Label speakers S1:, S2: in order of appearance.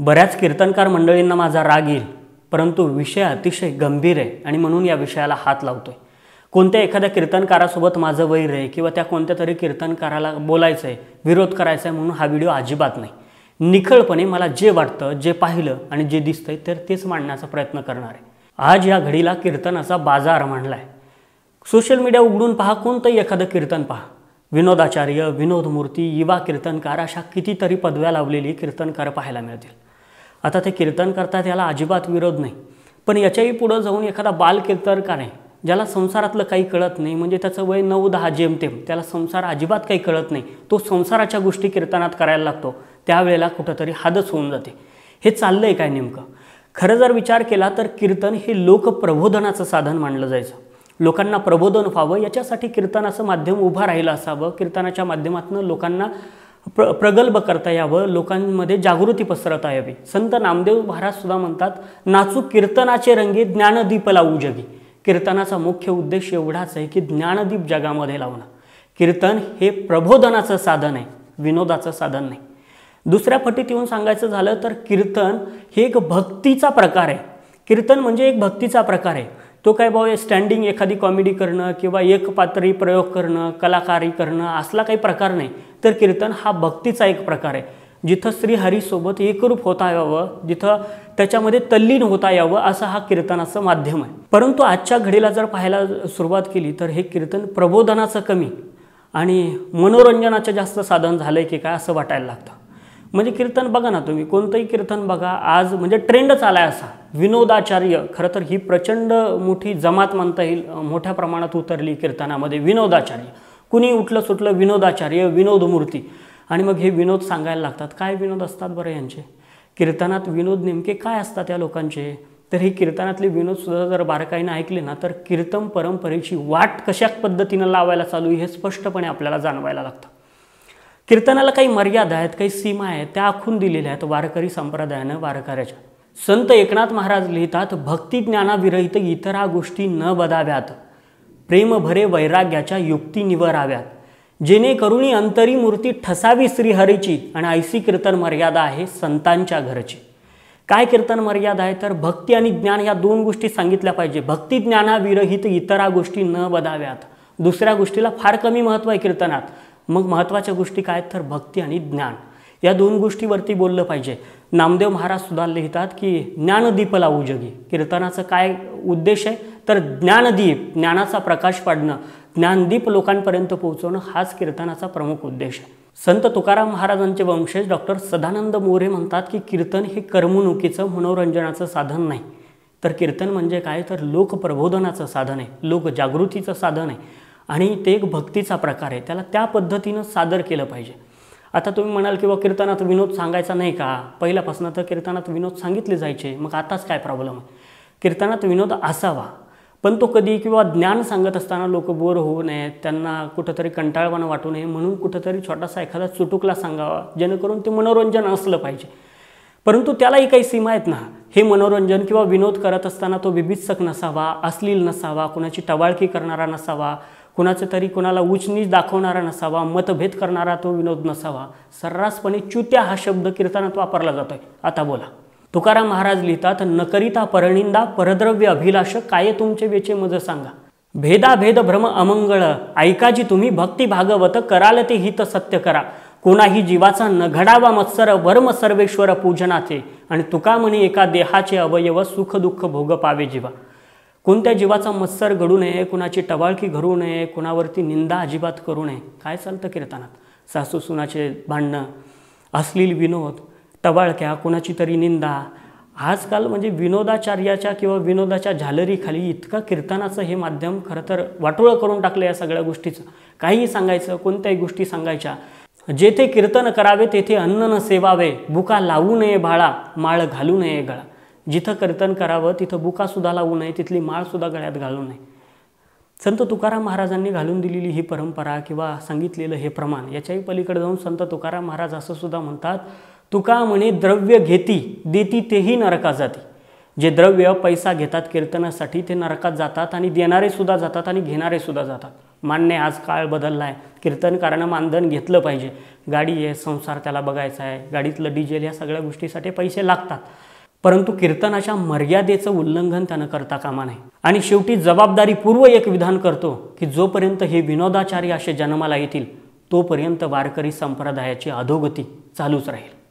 S1: बऱ्याच कीर्तनकार मंडळींना माझा राग येईल परंतु विषय अतिशय गंभीर आहे आणि म्हणून या विषयाला हात लावतो आहे कोणत्या एखाद्या कीर्तनकारासोबत माझं वैर आहे किंवा त्या कोणत्या तरी कीर्तनकाराला बोलायचं आहे विरोध करायचा आहे म्हणून हा व्हिडिओ अजिबात नाही निखळपणे मला जे वाटतं जे पाहिलं आणि जे दिसतंय तर तेच मांडण्याचा प्रयत्न करणार आहे आज या घडीला कीर्तनाचा बाजार मांडला आहे सोशल मीडिया उघडून पहा कोणतंही एखादं कीर्तन पहा विनोदाचार्य विनोद मूर्ती युवा कीर्तनकार अशा कितीतरी पदव्या लावलेली कीर्तनकार पाहायला मिळतील आता ते कीर्तन करतात याला अजिबात विरोध नाही पण याच्याही पुढं जाऊन एखादा बालकीर्तनकार आहे ज्याला संसारातलं काही कळत नाही म्हणजे त्याचं वय नऊ दहा जेमतेम त्याला संसार अजिबात काही कळत नाही तो संसाराच्या गोष्टी कीर्तनात करायला लागतो त्यावेळेला कुठंतरी हादच होऊन जाते हे चाललं आहे काय नेमकं खरं जर विचार केला तर कीर्तन हे लोकप्रबोधनाचं साधन मानलं जायचं लोकांना प्रबोधन व्हावं याच्यासाठी कीर्तनाचं माध्यम उभं राहिलं असावं कीर्तनाच्या माध्यमातून लोकांना प्र प्रगल्भ करता यावं लोकांमध्ये जागृती पसरता यावी संत नामदेव महाराज सुद्धा म्हणतात नाचू कीर्तनाचे रंगे ज्ञानदीप लावू जगी कीर्तनाचा मुख्य उद्देश एवढाच आहे की ज्ञानदीप जगामध्ये लावणं कीर्तन हे प्रबोधनाचं साधन आहे विनोदाचं साधन नाही दुसऱ्या फटीत येऊन सांगायचं झालं तर कीर्तन हे एक भक्तीचा प्रकार आहे कीर्तन म्हणजे एक भक्तीचा प्रकार आहे तो काय भाऊ स्टँडिंग एखादी कॉमेडी करणं किंवा एक पात्री प्रयोग करणं कलाकारी करणं असला काही प्रकार नाही तर कीर्तन हा भक्तीचा एक प्रकार आहे जिथं श्रीहरीसोबत एकरूप होता यावं जिथं त्याच्यामध्ये तल्लीन होता यावं असं हा कीर्तनाचं माध्यम आहे परंतु आजच्या घडीला जर पाहायला सुरुवात केली तर हे कीर्तन प्रबोधनाचं कमी आणि मनोरंजनाचं जास्त साधन झालं आहे की काय असं वाटायला लागतं म्हणजे कीर्तन बघा ना तुम्ही कोणतंही कीर्तन बघा आज म्हणजे ट्रेंडच आलाय असा विनोदाचार्य खरं तर ही प्रचंड मोठी जमात म्हणता येईल मोठ्या प्रमाणात उतरली कीर्तनामध्ये विनोदाचार्य कुणी उठलं सुटलं विनोदाचार्य विनोदमूर्ती आणि मग हे विनोद सांगायला लागतात काय विनोद असतात बरं यांचे कीर्तनात विनोद नेमके काय असतात या लोकांचे तर हे कीर्तनातले विनोदसुद्धा जर बारकाईनं ऐकले ना तर कीर्तन परंपरेची वाट कशा पद्धतीनं लावायला चालू हे स्पष्टपणे आपल्याला जाणवायला लागतं कीर्तनाला काही मर्यादा आहेत काही सीमा आहेत त्या आखून दिलेल्या आहेत वारकरी संप्रदायानं वारकऱ्याच्या संत एकनाथ महाराज लिहितात भक्तिज्ञानाविरहित इतर गोष्टी न बदाव्यात प्रेम भरे वैराग्याच्या युक्ती निवराव्यात जेणेकरून अंतरी मूर्ती ठसावी श्रीहरीची आणि ऐसी कीर्तन मर्यादा आहे संतांच्या घरची काय कीर्तन मर्यादा आहे तर भक्ती आणि ज्ञान या दोन गोष्टी सांगितल्या पाहिजे भक्ती ज्ञानाविरहित इतरा गोष्टी न बदाव्यात दुसऱ्या गोष्टीला फार कमी महत्त्व आहे कीर्तनात मग महत्त्वाच्या गोष्टी काय तर भक्ती आणि ज्ञान या दोन गोष्टीवरती बोललं पाहिजे नामदेव महाराज सुद्धा लिहितात की ज्ञानदीप लावू जगी कीर्तनाचं काय उद्देश आहे तर ज्ञानदीप ज्ञानाचा प्रकाश पाडणं ज्ञानदीप लोकांपर्यंत पोहोचवणं हाच कीर्तनाचा प्रमुख उद्देश आहे संत तुकाराम महाराजांचे वंशज डॉक्टर सदानंद मोरे म्हणतात की कीर्तन हे करमणुकीचं मनोरंजनाचं साधन नाही तर कीर्तन म्हणजे काय तर लोकप्रबोधनाचं साधन आहे लोकजागृतीचं साधन आहे आणि ते एक भक्तीचा प्रकार आहे त्याला त्या पद्धतीनं सादर केलं पाहिजे आता तुम्ही म्हणाल बा कीर्तनात विनोद सांगायचा नाही का पहिल्यापासून तर कीर्तनात विनोद सांगितले जायचे मग आताच काय प्रॉब्लेम आहे कीर्तनात विनोद असावा पण तो कधी किंवा ज्ञान सांगत असताना लोक बोर होऊ नये त्यांना कुठंतरी कंटाळवाणं वाटू नये म्हणून कुठंतरी छोटासा एखादा चुटुकला सांगावा जेणेकरून ते मनोरंजन असलं पाहिजे परंतु त्यालाही काही सीमा आहेत ना हे मनोरंजन किंवा विनोद करत असताना तो विभीत्सक नसावा अश्लील नसावा कुणाची टवाळकी करणारा नसावा कुणाचं तरी कुणाला उचनीच दाखवणारा नसावा मतभेद करणारा तो विनोद नसावा सर्रासपणे चुत्या हा शब्द कीर्तनात वापरला जातोय आता बोला तुकाराम महाराज लिहितात नकरिता परणिंदा परद्रव्य अभिलाष काय तुमचे वेचे मज सांगा भेदाभेद भ्रम अमंगळ ऐका जी तुम्ही भक्ती भागवत कराल ते हित सत्य करा कोणाही जीवाचा न घडावा मत्सर वर्म सर्वेश्वर पूजनाचे आणि तुका म्हणे एका देहाचे अवयव सुख दुःख भोग पावे जीवा कोणत्या जीवाचा मत्सर घडू नये कुणाची टवाळकी घडू नये कुणावरती निंदा अजिबात करू नये काय चालतं कीर्तनात सासू सुनाचे भांडणं अश्लील विनोद टवाळक्या कुणाची तरी निंदा आजकाल म्हणजे विनोदाचार्याच्या किंवा विनोदाच्या झालरीखाली इतकं कीर्तनाचं हे माध्यम खरं तर वाटोळं करून टाकलं या सगळ्या गोष्टीचं काहीही सांगायचं कोणत्याही गोष्टी सांगायच्या जेथे कीर्तन करावे तेथे अन्न न सेवावे बुका लावू नये भाळा माळ घालू नये गळा जिथं कीर्तन करावं तिथं बुकासुद्धा लावू नये तिथली माळसुद्धा गळ्यात घालू नये संत तुकाराम महाराजांनी घालून दिलेली ही परंपरा किंवा सांगितलेलं हे प्रमाण याच्याही पलीकडे जाऊन संत तुकाराम महाराज असं सुद्धा म्हणतात तुका म्हणे द्रव्य घेती देती तेही नरकात जाते जे द्रव्य पैसा घेतात कीर्तनासाठी ते नरकात जातात आणि देणारे सुद्धा जातात आणि घेणारे सुद्धा जातात मान्य आज काळ बदलला आहे कीर्तनकारानं मानधन घेतलं पाहिजे गाडी आहे संसार त्याला बघायचा आहे गाडीतलं डिझेल या सगळ्या गोष्टीसाठी पैसे लागतात परंतु कीर्तनाच्या मर्यादेचं उल्लंघन त्यानं करता कामा नाही आणि शेवटी पूर्व एक विधान करतो की जोपर्यंत हे विनोदाचार्य असे जन्माला येतील तोपर्यंत वारकरी संप्रदायाची अधोगती चालूच राहील